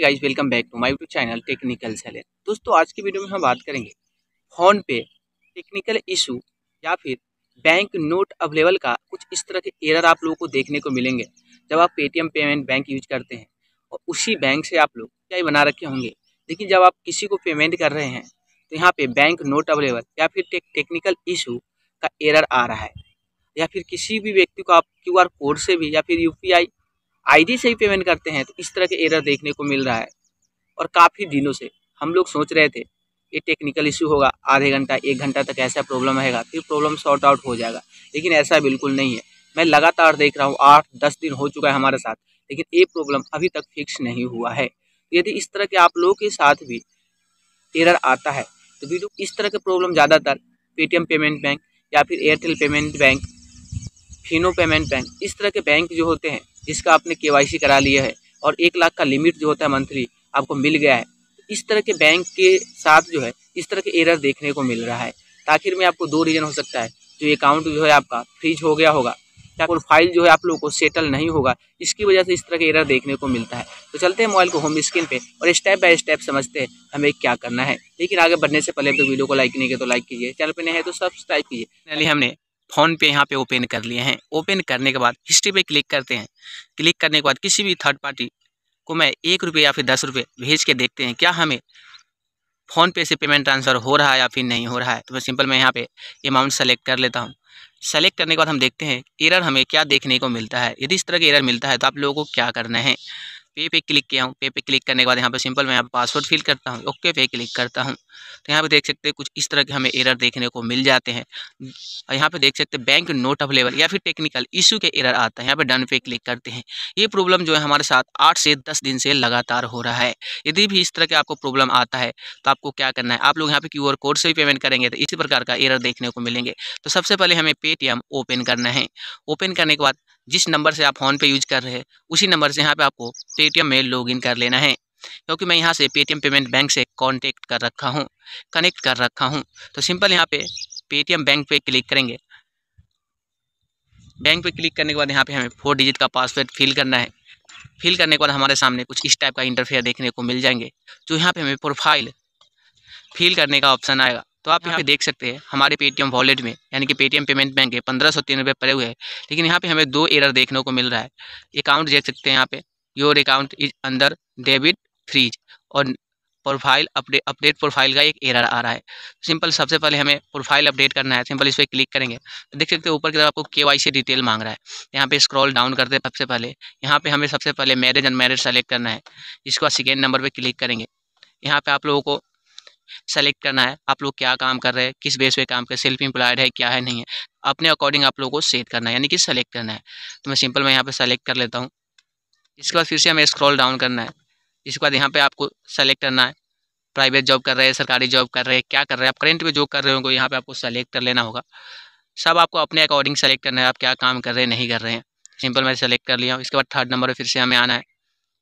guys welcome back to my YouTube channel technical Sailen दोस्तों आज की वीडियो में हम बात करेंगे फोन पे टेक्निकल इशू या फिर बैंक नोट अवेलेबल का कुछ इस तरह के एरर आप लोगों को देखने को मिलेंगे जब आप पेटीएम पेमेंट बैंक यूज करते हैं और उसी बैंक से आप लोग क्या बना रखे होंगे लेकिन जब आप किसी को पेमेंट कर रहे हैं तो यहाँ पर बैंक नोट अवेलेबल या फिर टेक्निकल इशू का एरर आ रहा है या फिर किसी भी व्यक्ति को आप क्यू कोड से भी या फिर यू आईडी से ही पेमेंट करते हैं तो इस तरह के एरर देखने को मिल रहा है और काफ़ी दिनों से हम लोग सोच रहे थे ये टेक्निकल इशू होगा आधे घंटा एक घंटा तक ऐसा प्रॉब्लम रहेगा फिर प्रॉब्लम सॉर्ट आउट हो जाएगा लेकिन ऐसा बिल्कुल नहीं है मैं लगातार देख रहा हूँ आठ दस दिन हो चुका है हमारे साथ लेकिन ये प्रॉब्लम अभी तक फिक्स नहीं हुआ है यदि इस तरह के आप लोगों के साथ भी एरर आता है तो वीडियो तो इस तरह के प्रॉब्लम ज़्यादातर पेटीएम पेमेंट बैंक या फिर Airtel payment bank Fino payment bank इस तरह के बैंक जो होते हैं जिसका आपने के करा लिया है और एक लाख का लिमिट जो होता है मंथली आपको मिल गया है इस तरह के बैंक के साथ जो है इस तरह के एरर देखने को मिल रहा है तो आखिर में आपको दो रीज़न हो सकता है जो अकाउंट जो है आपका फ्रीज हो गया होगा या कोई फाइल जो है आप लोगों को सेटल नहीं होगा इसकी वजह से इस तरह के एरर देखने को मिलता है तो चलते हैं मोबाइल को होम स्क्रीन पे और स्टेप बाय स्टेप समझते हैं हमें क्या करना है लेकिन आगे बढ़ने से पहले तो वीडियो को लाइक नहीं किया तो लाइक कीजिए चैनल पर नहीं है तो सब्सक्राइब कीजिए हमने फ़ोन पे यहाँ पे ओपन कर लिए हैं ओपन करने के बाद हिस्ट्री पे क्लिक करते हैं क्लिक करने के बाद किसी भी थर्ड पार्टी को मैं एक रुपये या फिर दस रुपये भेज के देखते हैं क्या हमें फ़ोन पे से पेमेंट ट्रांसफ़र हो रहा है या फिर नहीं हो रहा है तो मैं सिंपल मैं यहाँ पे अमाउंट सेलेक्ट कर लेता हूँ सेलेक्ट करने के बाद हम देखते हैं एरर हमें क्या देखने को मिलता है यदि इस तरह के एरर मिलता है तो आप लोगों को क्या करना है पे पे क्लिक किया हूँ पे पे क्लिक करने के बाद यहाँ पे सिंपल मैं यहाँ पासवर्ड फिल करता हूँ ओके पे क्लिक करता हूँ तो यहाँ पे देख सकते हैं कुछ इस तरह के हमें एरर देखने को मिल जाते हैं और यहाँ पे देख सकते हैं बैंक नोट अवेलेबल या फिर टेक्निकल इशू के एरर आता है यहाँ पे डन पे क्लिक करते हैं ये प्रॉब्लम जो है हमारे साथ आठ से दस दिन से लगातार हो रहा है यदि भी इस तरह के आपको प्रॉब्लम आता है तो आपको क्या करना है आप लोग यहाँ पे क्यू कोड से भी पेमेंट करेंगे तो इसी प्रकार का एरर देखने को मिलेंगे तो सबसे पहले हमें पेटीएम ओपन करना है ओपन करने के बाद जिस नंबर से आप फ़ोन पे यूज कर रहे हैं उसी नंबर से यहाँ पे आपको पेटीएम में लॉग कर लेना है क्योंकि मैं यहाँ से पेटीएम पेमेंट बैंक से कॉन्टेक्ट कर रखा हूँ कनेक्ट कर रखा हूँ तो सिंपल यहाँ पे पेटीएम बैंक पे क्लिक करेंगे बैंक पे क्लिक करने के बाद यहाँ पे हमें फोर डिजिट का पासवर्ड फिल करना है फिल करने के बाद हमारे सामने कुछ इस टाइप का इंटरफेयर देखने को मिल जाएंगे जो तो यहाँ पे हमें प्रोफाइल फिल करने का ऑप्शन आएगा तो आप यहाँ पे देख सकते हैं हमारे पेटीएम वॉलेट में यानी कि पेटीएम पेमेंट बैंक है पंद्रह सौ तीन रुपये पड़े हुए हैं लेकिन यहाँ पे हमें दो एरर देखने को मिल रहा है अकाउंट देख सकते हैं यहाँ पे your account is under debit freeze और प्रोफाइल अपडेट अपडेट प्रोफाइल का एक एरर आ रहा है सिंपल सबसे पहले हमें प्रोफाइल अपडेट करना है सिंपल इस पर क्लिक करेंगे तो देख सकते हो ऊपर की तरफ आपको के वाई सी डिटेल मांग रहा है यहाँ पे स्क्रॉल डाउन करते हैं सबसे पहले यहाँ पे हमें सबसे पहले मैरिज एंड मैरिज सेलेक्ट करना है इसको सेकेंड नंबर पर क्लिक करेंगे यहाँ पर आप लोगों को सेलेक्ट करना है आप लोग क्या काम कर रहे हैं किस बेस पे काम कर सेल्फ एम्प्लॉयड है क्या है नहीं है अपने अकॉर्डिंग आप लोगों को सेट करना है यानी कि सेलेक्ट करना है तो मैं सिंपल मैं यहाँ पे सेलेक्ट कर लेता हूँ इसके बाद फिर से हमें स्क्रॉल डाउन करना है इसके बाद यहाँ पे आपको सेलेक्ट करना है प्राइवेट जॉब कर रहे हैं सरकारी जॉब कर रहे हैं क्या कर रहे हैं आप करेंट में जो कर रहे होंगे यहाँ पे आपको सेलेक्ट कर लेना होगा सब आपको अपने अकॉर्डिंग सेलेक्ट करना है आप क्या काम कर रहे हैं नहीं कर रहे हैं सिंपल मैं सेलेक्ट कर लिया हूँ इसके बाद थर्ड नंबर पर फिर से हमें आना है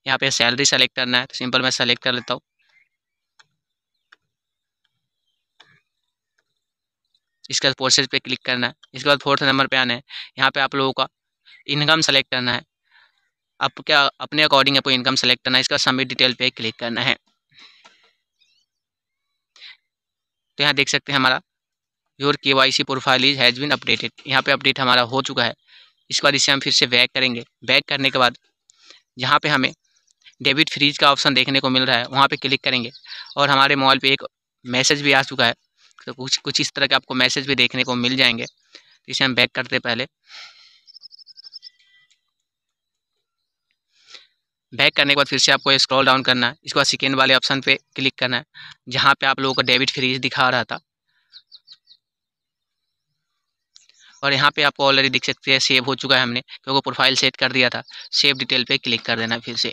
यहाँ पे सैलरी सेलेक्ट करना है तो सिंपल मैं सेलेक्ट कर लेता हूँ इसके बाद प्रोसेस पे क्लिक करना है इसके बाद फोर्थ नंबर पे आना है यहाँ पे आप लोगों का इनकम सेलेक्ट करना है आपको क्या अपने अकॉर्डिंग आपको इनकम सेलेक्ट करना है इसका सबमिट डिटेल पे क्लिक करना है तो यहाँ देख सकते हैं हमारा your K Y C profile is has been updated यहाँ पे अपडेट हमारा हो चुका है इसके बाद इसे हम फिर से बैक करेंगे बैक करने के बाद यहाँ पे हमें डेबिट फ्रीज का ऑप्शन देखने को मिल रहा है वहाँ पे क्लिक करेंगे और हमारे मोबाइल पे एक मैसेज भी आ चुका है तो कुछ कुछ इस तरह के आपको मैसेज भी देखने को मिल जाएंगे तो इसे हम बैक करते पहले बैक करने के बाद फिर से आपको स्क्रॉल डाउन करना है इसके बाद सेकेंड वाले ऑप्शन पे क्लिक करना है जहाँ पे आप लोगों को डेबिट फ्रीज दिखा रहा था और यहाँ पे आपको ऑलरेडी दिख सकती है सेव हो चुका है हमने क्योंकि प्रोफाइल सेट कर दिया था सेव डिटेल पे क्लिक कर देना फिर से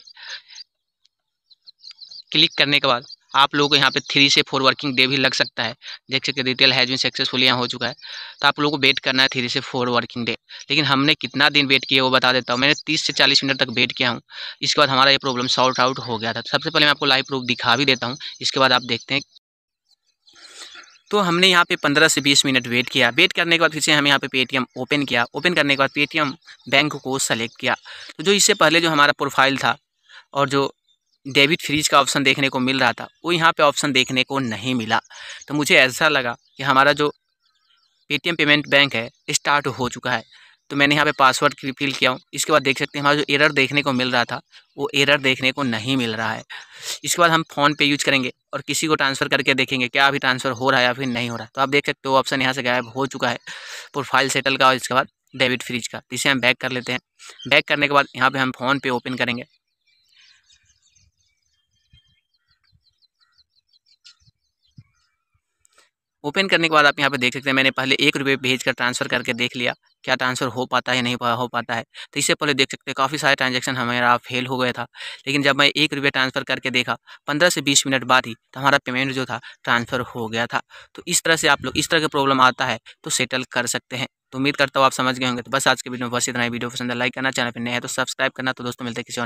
क्लिक करने के बाद आप लोगों को यहाँ पे थ्री से फोर वर्किंग डे भी लग सकता है देख सकते रिटेल हैज भी सक्सेसफुल यहाँ हो चुका है तो आप लोगों को वेट करना है थ्री से फोर वर्किंग डे लेकिन हमने कितना दिन वेट किया वो बता देता हूँ मैंने तीस से चालीस मिनट तक वेट किया हूँ इसके बाद हमारा ये प्रॉब्लम सॉर्ट आउट हो गया था तो सबसे पहले मैं आपको लाइव प्रूफ दिखा भी देता हूँ इसके बाद आप देखते हैं तो हमने यहाँ पे 15 से 20 मिनट वेट किया वेट करने के बाद फिर से हमें यहाँ पे पेटीएम ओपन किया ओपन करने के बाद पेटीएम बैंक को सेलेक्ट किया तो जो इससे पहले जो हमारा प्रोफाइल था और जो डेबिट फ्रीज का ऑप्शन देखने को मिल रहा था वो यहाँ पे ऑप्शन देखने को नहीं मिला तो मुझे ऐसा लगा कि हमारा जो पेटीएम पेमेंट बैंक है स्टार्ट हो चुका है तो मैंने यहाँ पे पासवर्ड फिल किया हूँ इसके बाद देख सकते हैं हमारा जो एरर देखने को मिल रहा था वो एरर देखने को नहीं मिल रहा है इसके बाद हम फ़ोन पे यूज करेंगे और किसी को ट्रांसफ़र करके देखेंगे क्या अभी ट्रांसफ़र हो रहा है या फिर नहीं हो रहा तो आप देख सकते हो ऑप्शन यहाँ से गायब हो चुका है प्रोफाइल सेटल का और इसके बाद डेबिट फ्रिज का तो इसे हम बैक कर लेते हैं बैक करने के बाद यहाँ पर हम फ़ोन पे ओपन करेंगे ओपन करने के बाद आप यहाँ पे देख सकते हैं मैंने पहले एक रुपये भेज कर ट्रांसफ़र करके देख लिया क्या ट्रांसफ़र हो पाता है या नहीं हो पाता है तो इससे पहले देख सकते हैं काफ़ी सारे ट्रांजेक्शन हमारा फेल हो गया था लेकिन जब मैं एक रुपये ट्रांसफ़र करके देखा पंद्रह से बीस मिनट बाद ही तो हमारा पेमेंट जो था ट्रांसफ़र हो गया था तो इस तरह से आप लोग इस तरह का प्रॉब्लम आता है तो सेटल कर सकते हैं तो उम्मीद करता हूँ आप समझ गए होंगे तो बस आज के वीडियो में बस इतना ही वीडियो पसंद है लाइक करना चैनल पर नया है तो सब्सक्राइब करना तो दोस्तों मिलते हैं किसी और